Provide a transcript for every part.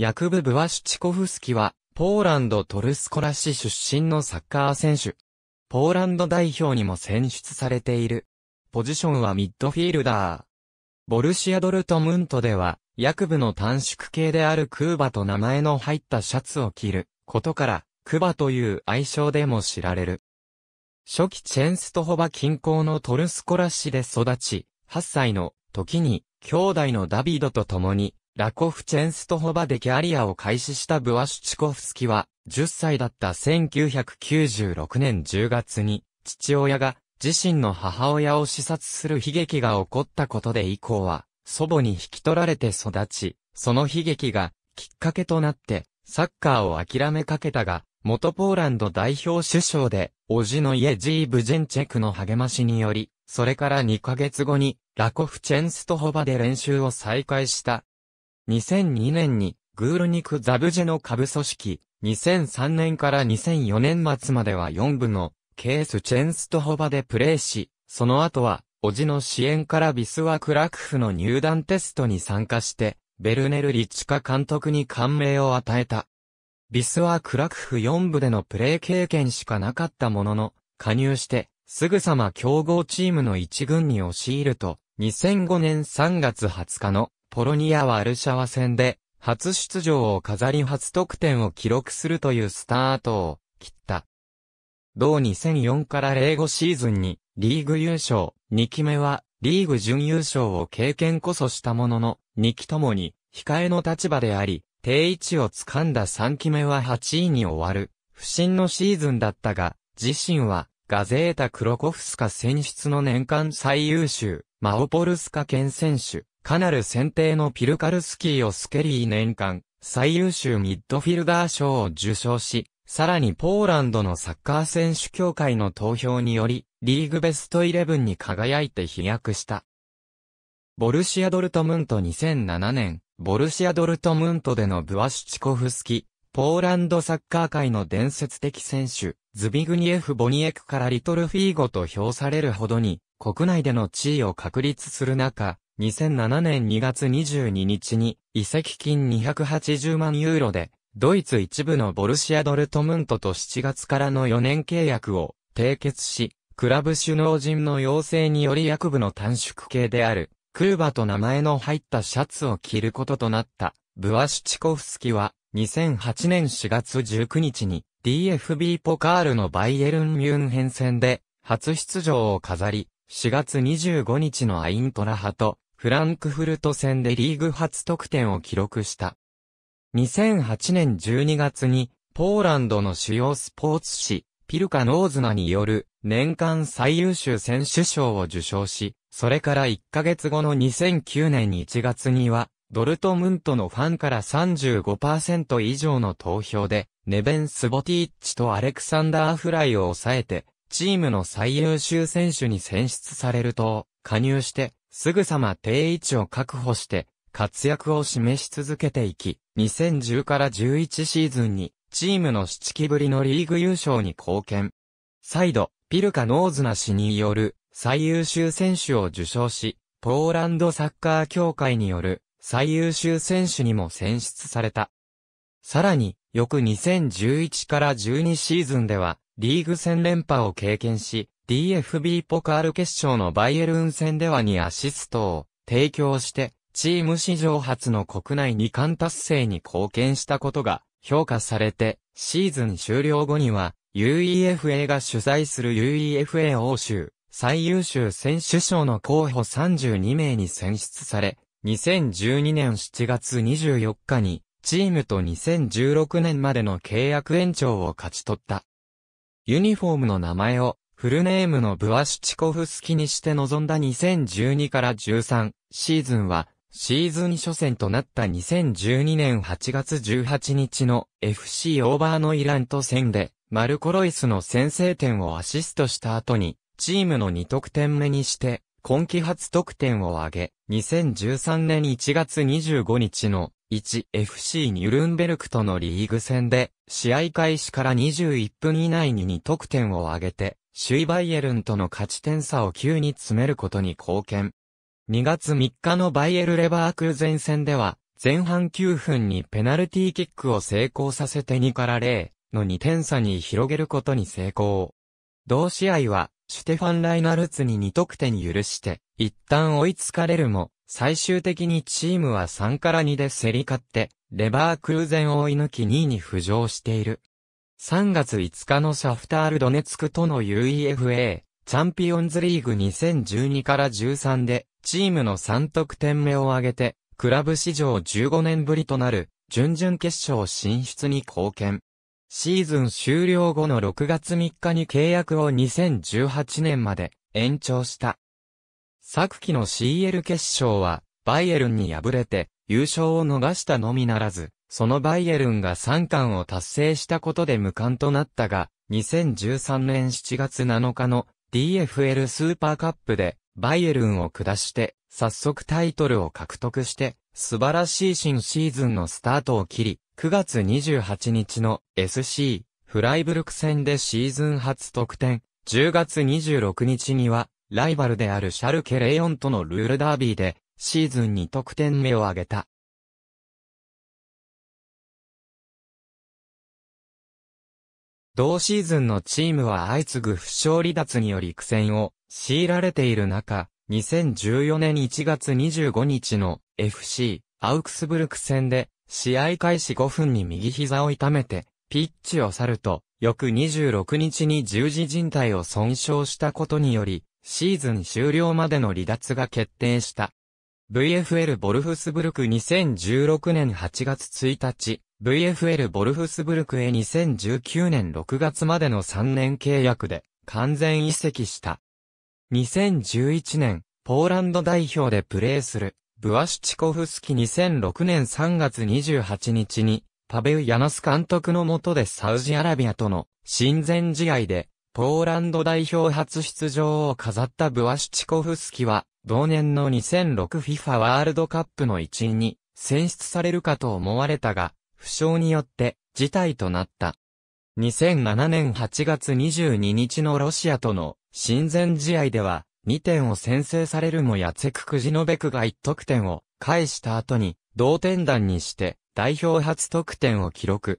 ヤクブ・ブワシュチコフスキは、ポーランド・トルスコラ市出身のサッカー選手。ポーランド代表にも選出されている。ポジションはミッドフィールダー。ボルシア・ドルトムントでは、ヤクブの短縮系であるクーバと名前の入ったシャツを着ることから、クバという愛称でも知られる。初期チェンストホバ近郊のトルスコラ市で育ち、8歳の時に兄弟のダビドと共にラコフチェンストホバでキャリアを開始したブワシュチコフスキは、10歳だった1996年10月に、父親が自身の母親を視察する悲劇が起こったことで以降は、祖母に引き取られて育ち、その悲劇がきっかけとなって、サッカーを諦めかけたが、元ポーランド代表首相で、おじのイエジー・ブジェンチェクの励ましにより、それから2ヶ月後に、ラコフチェンストホバで練習を再開した、2002年にグールニク・ザブジェの下部組織、2003年から2004年末までは4部のケース・チェンストホバでプレーし、その後は、叔父の支援からビスワクラクフの入団テストに参加して、ベルネル・リチカ監督に感銘を与えた。ビスワクラクフ4部でのプレー経験しかなかったものの、加入して、すぐさま競合チームの一軍に押し入ると、2005年3月20日のポロニア・ワルシャワ戦で、初出場を飾り初得点を記録するというスタートを切った。同2004から05シーズンにリーグ優勝、2期目はリーグ準優勝を経験こそしたものの、2期ともに控えの立場であり、定位置を掴んだ3期目は8位に終わる、不振のシーズンだったが、自身はガゼータ・クロコフスカ選出の年間最優秀、マオポルスカ県選手、カナル選定のピルカルスキーをスケリー年間最優秀ミッドフィルダー賞を受賞し、さらにポーランドのサッカー選手協会の投票により、リーグベストイレブンに輝いて飛躍した。ボルシアドルトムント2007年、ボルシアドルトムントでのブワシチコフスキ、ポーランドサッカー界の伝説的選手、ズビグニエフ・ボニエクからリトルフィーゴと評されるほどに、国内での地位を確立する中、2007年2月22日に移籍金280万ユーロでドイツ一部のボルシア・ドルトムントと7月からの4年契約を締結し、クラブ首脳陣の要請により役部の短縮系である、クルバと名前の入ったシャツを着ることとなった、ブワシチコフスキは、2008年4月19日に DFB ポカールのバイエルン・ミュンヘン戦で、初出場を飾り、4月25日のアイントラハとフランクフルト戦でリーグ初得点を記録した。2008年12月にポーランドの主要スポーツ紙ピルカノーズナによる年間最優秀選手賞を受賞し、それから1ヶ月後の2009年1月には、ドルトムントのファンから35%以上の投票で、ネベン・スボティッチとアレクサンダー・フライを抑えて、チームの最優秀選手に選出されると、加入して、すぐさま定位置を確保して、活躍を示し続けていき、2010から11シーズンに、チームの7期ぶりのリーグ優勝に貢献。再度、ピルカ・ノーズナ氏による最優秀選手を受賞し、ポーランドサッカー協会による最優秀選手にも選出された。さらに、翌2011から12シーズンでは、リーグ戦連覇を経験し、DFB ポカール決勝のバイエルン戦ではにアシストを提供して、チーム史上初の国内2冠達成に貢献したことが評価されて、シーズン終了後には、UEFA が主催する UEFA 欧州最優秀選手賞の候補32名に選出され、2012年7月24日にチームと2016年までの契約延長を勝ち取った。ユニフォームの名前をフルネームのブワシチコフスキにして臨んだ2012から13シーズンはシーズン初戦となった2012年8月18日の FC オーバーのイランと戦でマルコ・ロイスの先制点をアシストした後にチームの2得点目にして今季初得点を挙げ2013年1月25日の 1FC ニュルンベルクとのリーグ戦で、試合開始から21分以内に2得点を挙げて、首位バイエルンとの勝ち点差を9に詰めることに貢献。2月3日のバイエルレバーク前戦では、前半9分にペナルティーキックを成功させて2から0の2点差に広げることに成功。同試合は、シュテファン・ライナルツに2得点許して、一旦追いつかれるも、最終的にチームは3から2で競り勝って、レバークルーゼンを追い抜き2位に浮上している。3月5日のシャフタールドネツクとの UEFA チャンピオンズリーグ2012から13で、チームの3得点目を挙げて、クラブ史上15年ぶりとなる、準々決勝進出に貢献。シーズン終了後の6月3日に契約を2018年まで延長した。昨季の CL 決勝は、バイエルンに敗れて、優勝を逃したのみならず、そのバイエルンが3冠を達成したことで無冠となったが、2013年7月7日の DFL スーパーカップで、バイエルンを下して、早速タイトルを獲得して、素晴らしい新シーズンのスタートを切り、9月28日の SC、フライブルク戦でシーズン初得点、10月26日には、ライバルであるシャルケ・レイオンとのルールダービーで、シーズン2得点目を挙げた。同シーズンのチームは相次ぐ負傷離脱により苦戦を強いられている中、2014年1月25日の FC アウクスブルク戦で試合開始5分に右膝を痛めてピッチを去ると、翌26日に十字靭帯を損傷したことによりシーズン終了までの離脱が決定した。VFL ボルフスブルク2016年8月1日、VFL ボルフスブルクへ2019年6月までの3年契約で完全移籍した。2011年、ポーランド代表でプレーする、ブワシチコフスキ2006年3月28日に、パベウ・ヤナス監督のもとでサウジアラビアとの親善試合でポーランド代表初出場を飾ったブワシチコフスキは、同年の 2006FIFA ワールドカップの一員に選出されるかと思われたが、負傷によって事態となった。2007年8月22日のロシアとの親善試合では、2点を先制されるもヤツェク・クジノベクが1得点を返した後に、同点弾にして、代表初得点を記録。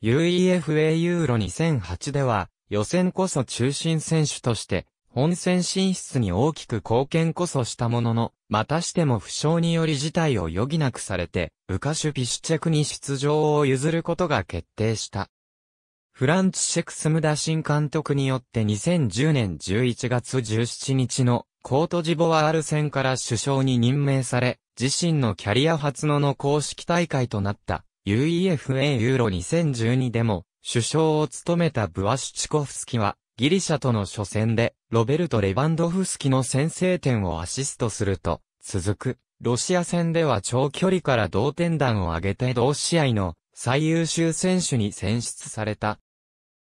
UEFA ユーロ2008では、予選こそ中心選手として、本戦進出に大きく貢献こそしたものの、またしても負傷により事態を余儀なくされて、ウカシュピシュチェクに出場を譲ることが決定した。フランチシェクスムダ新監督によって2010年11月17日のコートジボワール戦から首相に任命され、自身のキャリア初のの公式大会となった UEFA ユーロ2012でも首相を務めたブワシュチコフスキは、ギリシャとの初戦で、ロベルト・レバンドフスキの先制点をアシストすると、続く、ロシア戦では長距離から同点弾を上げて同試合の最優秀選手に選出された。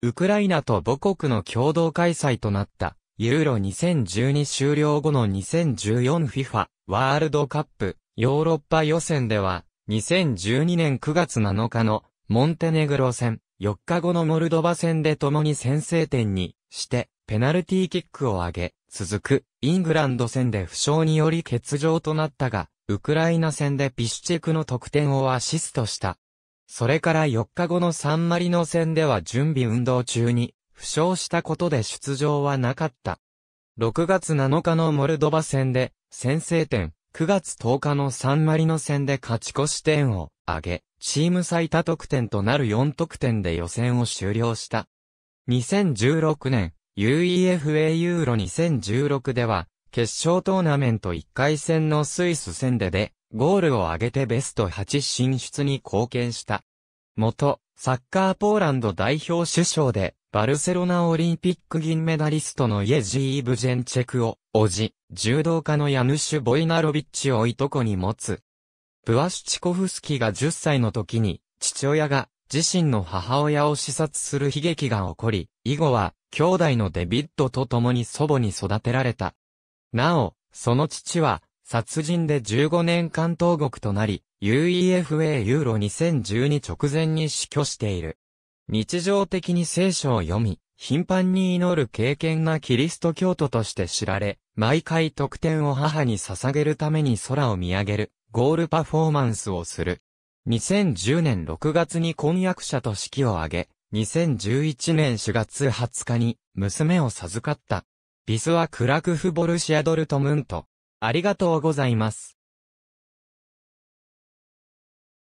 ウクライナと母国の共同開催となった、ユーロ2012終了後の 2014FIFA ワールドカップヨーロッパ予選では、2012年9月7日のモンテネグロ戦、4日後のモルドバ戦で共に先制点にして、ペナルティーキックを上げ、続く、イングランド戦で負傷により欠場となったが、ウクライナ戦でピシュチェクの得点をアシストした。それから4日後のサンマリノ戦では準備運動中に、負傷したことで出場はなかった。6月7日のモルドバ戦で、先制点、9月10日のサンマリノ戦で勝ち越し点を上げ、チーム最多得点となる4得点で予選を終了した。2016年、UEFA ユーロ2016では、決勝トーナメント1回戦のスイス戦でで、ゴールを挙げてベスト8進出に貢献した。元、サッカーポーランド代表首相で、バルセロナオリンピック銀メダリストのイェジー・イブジェンチェクを、おじ、柔道家のヤヌシュ・ボイナロビッチをいとこに持つ。プワシュチコフスキが10歳の時に、父親が自身の母親を視察する悲劇が起こり、以後は兄弟のデビッドと共に祖母に育てられた。なお、その父は殺人で15年間投獄となり、UEFA ユーロ2012直前に死去している。日常的に聖書を読み、頻繁に祈る経験がキリスト教徒として知られ、毎回特典を母に捧げるために空を見上げる、ゴールパフォーマンスをする。2010年6月に婚約者と式を挙げ、2011年4月20日に娘を授かった。ビスはクラクフボルシアドルトムント。ありがとうございます。